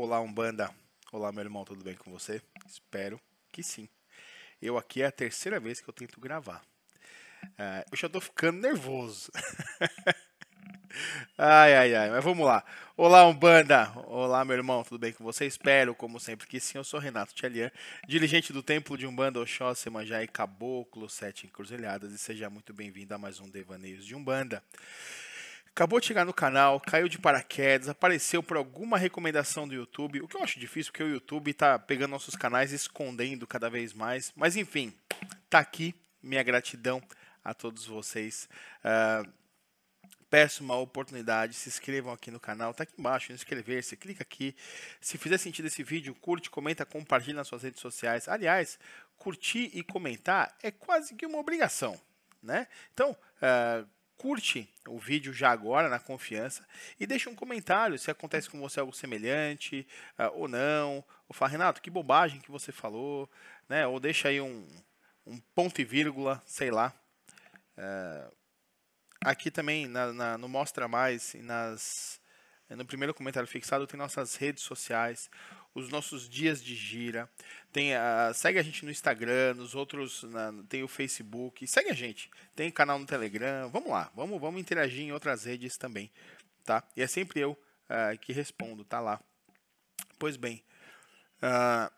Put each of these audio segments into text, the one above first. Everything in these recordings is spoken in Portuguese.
Olá, Umbanda. Olá, meu irmão, tudo bem com você? Espero que sim. Eu aqui é a terceira vez que eu tento gravar. Uh, eu já tô ficando nervoso. ai, ai, ai, mas vamos lá. Olá, Umbanda. Olá, meu irmão, tudo bem com você? Espero, como sempre, que sim. Eu sou Renato Tchelian, dirigente do Templo de Umbanda, Oxóssi, Manjá e Caboclo, Sete Encruzilhadas. E seja muito bem-vindo a mais um Devaneios de Umbanda acabou de chegar no canal, caiu de paraquedas, apareceu por alguma recomendação do YouTube, o que eu acho difícil, porque o YouTube está pegando nossos canais e escondendo cada vez mais. Mas enfim, tá aqui minha gratidão a todos vocês. Uh, peço uma oportunidade, se inscrevam aqui no canal, tá aqui embaixo, inscrever-se, clica aqui. Se fizer sentido esse vídeo, curte, comenta, compartilha nas suas redes sociais. Aliás, curtir e comentar é quase que uma obrigação, né? Então, uh, curte o vídeo já agora, na confiança, e deixa um comentário se acontece com você algo semelhante uh, ou não. Ou fala, Renato, que bobagem que você falou, né? Ou deixa aí um, um ponto e vírgula, sei lá. Uh, aqui também na, na, no Mostra Mais e nas é, no primeiro comentário fixado, tem nossas redes sociais, os nossos dias de gira. Tem segue a gente no Instagram, nos outros na, tem o Facebook. Segue a gente. Tem canal no Telegram. Vamos lá, vamos, vamos interagir em outras redes também, tá? E é sempre eu uh, que respondo, tá lá. Pois bem, uh,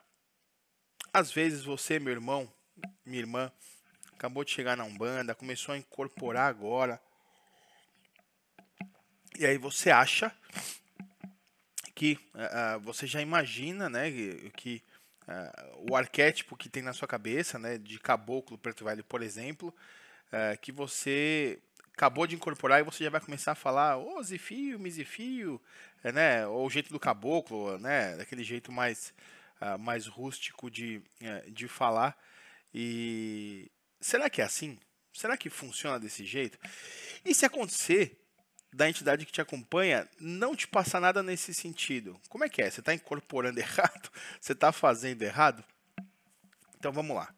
às vezes você, meu irmão, minha irmã, acabou de chegar na Umbanda, começou a incorporar agora e aí você acha que uh, você já imagina, né, que uh, o arquétipo que tem na sua cabeça, né, de caboclo preto velho, por exemplo, uh, que você acabou de incorporar e você já vai começar a falar, ô oh, Zifio, Mizifio, né, ou o jeito do caboclo, né, daquele jeito mais, mais rústico de, de falar. E será que é assim? Será que funciona desse jeito? E se acontecer, da entidade que te acompanha não te passa nada nesse sentido. Como é que é? Você está incorporando errado? Você está fazendo errado? Então vamos lá.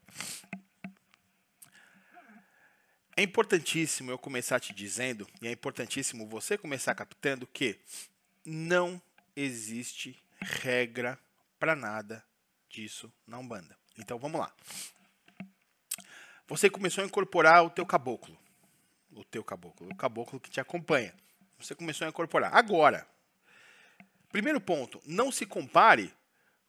É importantíssimo eu começar te dizendo, e é importantíssimo você começar captando que não existe regra para nada disso na Umbanda. Então vamos lá. Você começou a incorporar o teu caboclo o teu caboclo, o caboclo que te acompanha. Você começou a incorporar. Agora, primeiro ponto, não se compare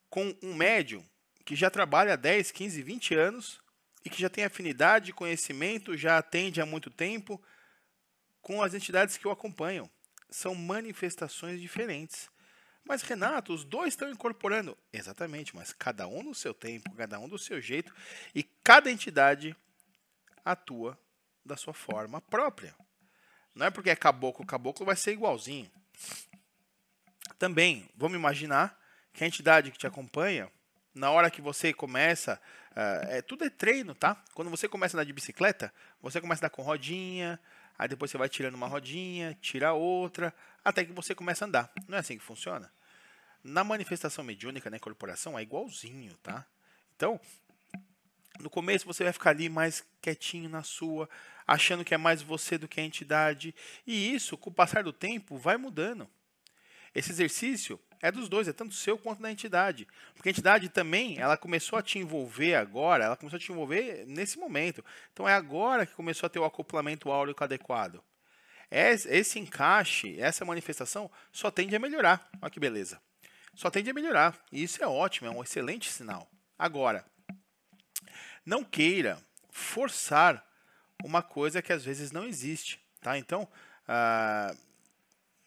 com um médium que já trabalha 10, 15, 20 anos e que já tem afinidade, conhecimento, já atende há muito tempo com as entidades que o acompanham. São manifestações diferentes. Mas, Renato, os dois estão incorporando. Exatamente, mas cada um no seu tempo, cada um do seu jeito, e cada entidade atua da sua forma própria. Não é porque é caboclo, caboclo vai ser igualzinho. Também, vamos imaginar que a entidade que te acompanha, na hora que você começa, eh, é, tudo é treino, tá? Quando você começa a andar de bicicleta, você começa a andar com rodinha, aí depois você vai tirando uma rodinha, tira outra, até que você começa a andar. Não é assim que funciona? Na manifestação mediúnica, na incorporação, é igualzinho, tá? Então, no começo você vai ficar ali mais quietinho na sua, achando que é mais você do que a entidade. E isso, com o passar do tempo, vai mudando. Esse exercício é dos dois, é tanto seu quanto da entidade. Porque a entidade também, ela começou a te envolver agora, ela começou a te envolver nesse momento. Então é agora que começou a ter o acoplamento áureo adequado. Esse encaixe, essa manifestação só tende a melhorar. Olha que beleza. Só tende a melhorar. E isso é ótimo, é um excelente sinal. Agora, não queira forçar uma coisa que às vezes não existe, tá? Então, ah,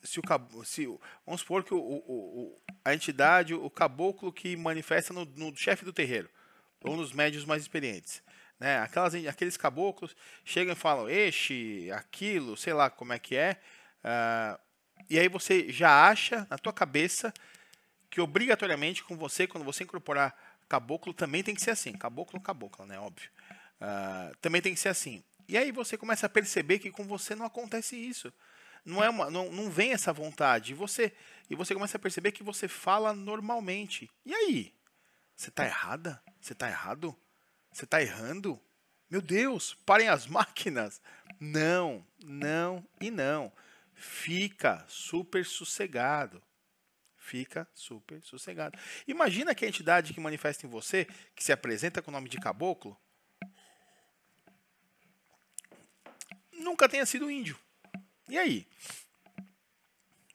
se o se vamos supor que o, o, a entidade, o caboclo que manifesta no, no chefe do terreiro ou nos médios mais experientes, né? Aquelas, aqueles caboclos chegam e falam este, aquilo, sei lá como é que é, ah, e aí você já acha na tua cabeça que obrigatoriamente com você, quando você incorporar Caboclo também tem que ser assim. Caboclo, é cabocla, né? Óbvio. Uh, também tem que ser assim. E aí você começa a perceber que com você não acontece isso. Não é uma, não, não vem essa vontade. E você, e você começa a perceber que você fala normalmente. E aí? Você tá errada? Você tá errado? Você tá errando? Meu Deus, parem as máquinas. Não, não e não. Fica super sossegado. Fica super sossegado. Imagina que a entidade que manifesta em você, que se apresenta com o nome de caboclo, nunca tenha sido índio. E aí?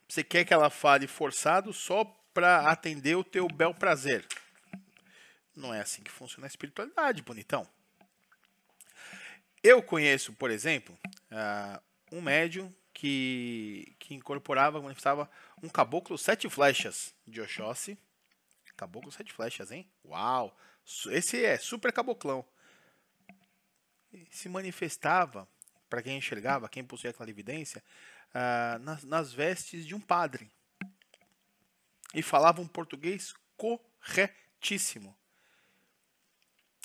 Você quer que ela fale forçado só para atender o teu bel prazer? Não é assim que funciona a espiritualidade, bonitão. Eu conheço, por exemplo, uh, um médium que, que incorporava, manifestava um caboclo sete flechas de Oxóssi. Caboclo sete flechas, hein? Uau! Esse é super caboclão. Se manifestava, para quem enxergava, quem possuía aquela clarividência, uh, ah, nas, nas vestes de um padre. E falava um português corretíssimo.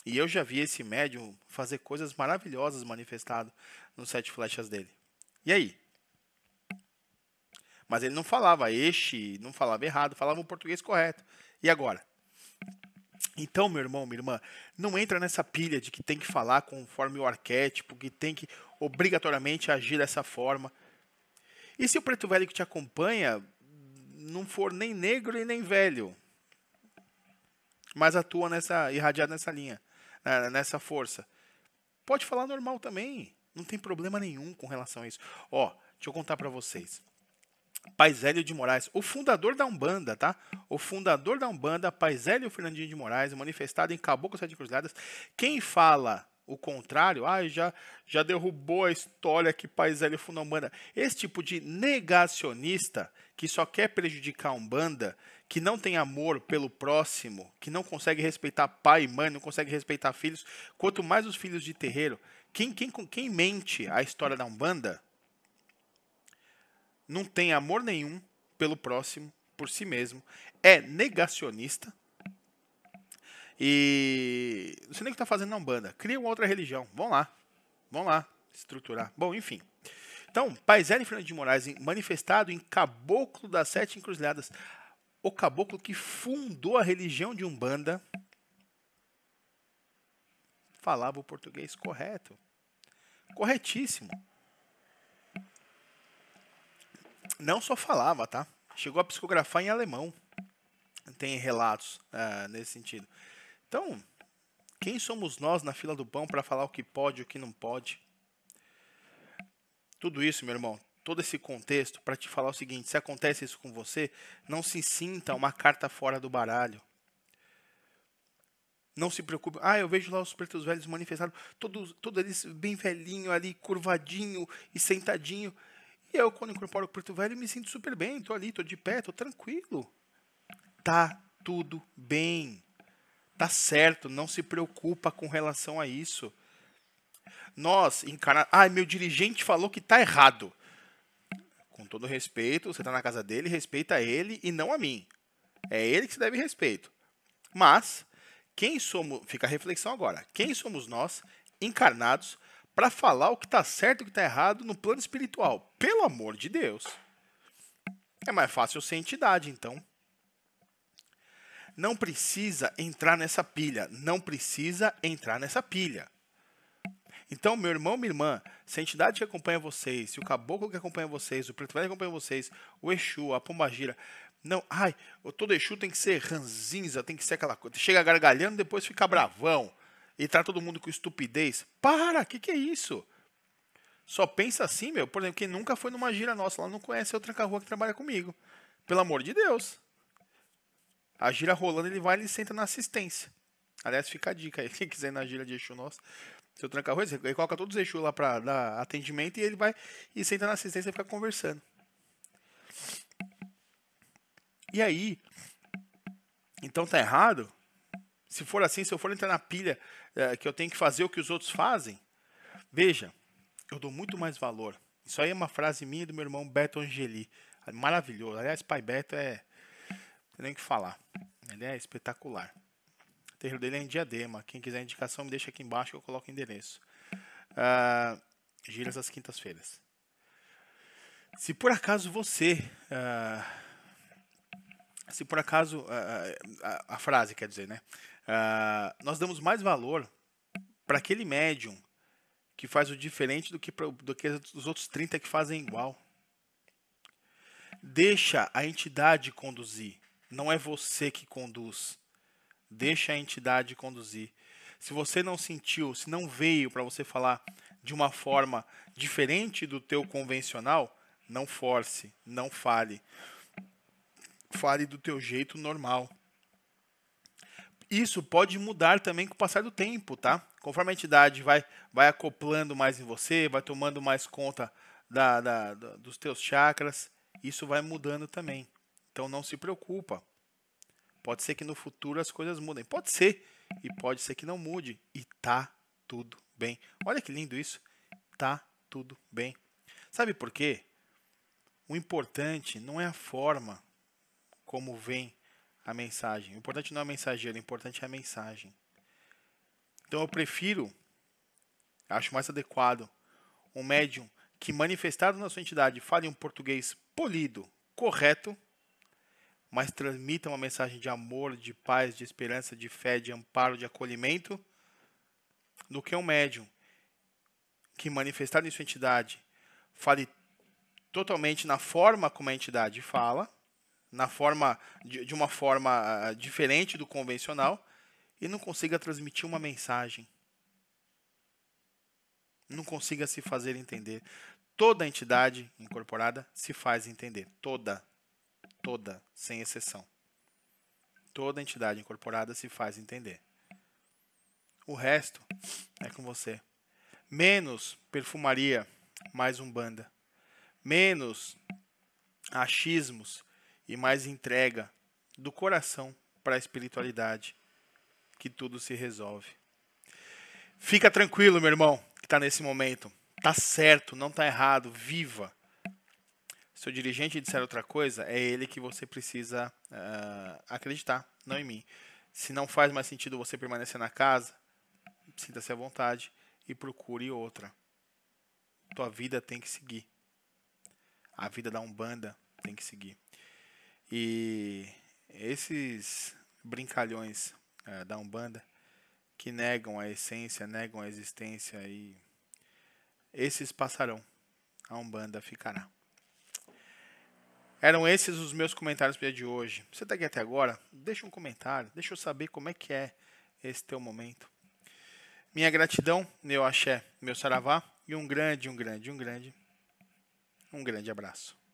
E eu já vi esse médium fazer coisas maravilhosas manifestado nos sete flechas dele. E aí? Mas ele não falava este, não falava errado, falava o português correto. E agora? Então, meu irmão, minha irmã, não entra nessa pilha de que tem que falar conforme o arquétipo, que tem que obrigatoriamente agir dessa forma. E se o preto velho que te acompanha não for nem negro e nem velho, mas atua nessa irradiado nessa linha, nessa força, pode falar normal também. Não tem problema nenhum com relação a isso. Ó, deixa eu contar para vocês. Paisélio de Moraes, o fundador da Umbanda, tá? O fundador da Umbanda, Paisélio Fernandinho de Moraes, manifestado em Caboclo Sete Cruzadas. Quem fala o contrário, ah, já, já derrubou a história que Paisélio fundou a Umbanda. Esse tipo de negacionista que só quer prejudicar a Umbanda, que não tem amor pelo próximo, que não consegue respeitar pai e mãe, não consegue respeitar filhos, quanto mais os filhos de terreiro, quem, quem, quem mente a história da Umbanda não tem amor nenhum pelo próximo, por si mesmo, é negacionista. E não sei nem o que está fazendo na Umbanda. Cria uma outra religião. Vão lá. Vão lá estruturar. Bom, enfim. Então, Paisel Fernando de Moraes, manifestado em Caboclo das Sete Encruzilhadas. O caboclo que fundou a religião de Umbanda falava o português correto. Corretíssimo. Não só falava, tá? Chegou a psicografar em alemão. Tem relatos uh, nesse sentido. Então, quem somos nós na fila do pão para falar o que pode e o que não pode? Tudo isso, meu irmão, todo esse contexto para te falar o seguinte: se acontece isso com você, não se sinta uma carta fora do baralho. Não se preocupe. Ah, eu vejo lá os pretos velhos manifestados, todos, todos eles bem velhinho ali, curvadinho e sentadinho eu, quando incorporo o Porto Velho, me sinto super bem, tô ali, tô de pé, tô tranquilo. Tá tudo bem. Tá certo, não se preocupa com relação a isso. Nós, encarna... Ah, meu dirigente falou que tá errado. Com todo respeito, você tá na casa dele, respeita ele e não a mim. É ele que se deve respeito. Mas, quem somos. Fica a reflexão agora. Quem somos nós, encarnados, para falar o que está certo e o que está errado no plano espiritual. Pelo amor de Deus. É mais fácil ser entidade, então. Não precisa entrar nessa pilha. Não precisa entrar nessa pilha. Então, meu irmão, minha irmã, se a entidade que acompanha vocês, se o caboclo que acompanha vocês, o preto velho que acompanha vocês, o Exu, a pombagira, não, ai, todo Exu tem que ser ranzinza, tem que ser aquela coisa. Chega gargalhando, depois fica bravão e trata todo mundo com estupidez. Para, o que, que é isso? Só pensa assim, meu. Por exemplo, quem nunca foi numa gira nossa lá não conhece outra carrua que trabalha comigo. Pelo amor de Deus. A gira rolando, ele vai e senta na assistência. Aliás, fica a dica aí. Quem quiser ir na gira de eixo nosso, seu tranca-ruas, ele coloca todos os eixos lá para dar atendimento e ele vai e senta na assistência e fica conversando. E aí, então tá errado? Se for assim, se eu for entrar na pilha é, que eu tenho que fazer o que os outros fazem. Veja, eu dou muito mais valor. Isso aí é uma frase minha do meu irmão Beto Angeli. Maravilhoso. Aliás, pai Beto é. Não tem o que falar. Ele é espetacular. O terreiro dele é em diadema. Quem quiser indicação, me deixa aqui embaixo que eu coloco o endereço. Uh, ah, giras às quintas-feiras. Se por acaso você. Uh, se por acaso, a, eh, eh, a, a frase quer dizer, né? Uh, nós damos mais valor para aquele médium que faz o diferente do que, pra, do que os outros 30 que fazem igual. Deixa a entidade conduzir. Não é você que conduz. Deixa a entidade conduzir. Se você não sentiu, se não veio para você falar de uma forma diferente do teu convencional, não force, não fale fale do teu jeito normal. Isso pode mudar também com o passar do tempo, tá? Conforme a entidade vai, vai acoplando mais em você, vai tomando mais conta da, da, da dos teus chakras, isso vai mudando também. Então não se preocupa. Pode ser que no futuro as coisas mudem. Pode ser. E pode ser que não mude. E tá tudo bem. Olha que lindo isso. Tá tudo bem. Sabe por quê? O importante não é a forma, como vem a mensagem. O importante não é a mensageira, o importante é a mensagem. Então eu prefiro, acho mais adequado, um médium que manifestado na sua entidade fale um português polido, correto, mas transmita uma mensagem de amor, de paz, de esperança, de fé, de amparo, de acolhimento, do que um médium que manifestado em sua entidade fale totalmente na forma como a entidade fala, na forma de, de uma forma ah, diferente do convencional e não consiga transmitir uma mensagem. Não consiga se fazer entender. Toda entidade incorporada se faz entender. Toda. Toda, sem exceção. Toda entidade incorporada se faz entender. O resto é com você. Menos perfumaria, mais umbanda. Menos achismos e mais entrega do coração para a espiritualidade, que tudo se resolve. Fica tranquilo, meu irmão, que está nesse momento. Tá certo, não tá errado, viva. seu dirigente disser outra coisa, é ele que você precisa uh, acreditar, não em mim. Se não faz mais sentido você permanecer na casa, sinta-se à vontade e procure outra. Tua vida tem que seguir. A vida da Umbanda tem que seguir. E esses brincalhões é, da Umbanda que negam a essência, negam a existência e esses passarão, a Umbanda ficará. Eram esses os meus comentários para o dia de hoje. Você está aqui até agora? Deixa um comentário, deixa eu saber como é que é esse teu momento. Minha gratidão, meu axé, meu saravá e um grande, um grande, um grande, um grande abraço.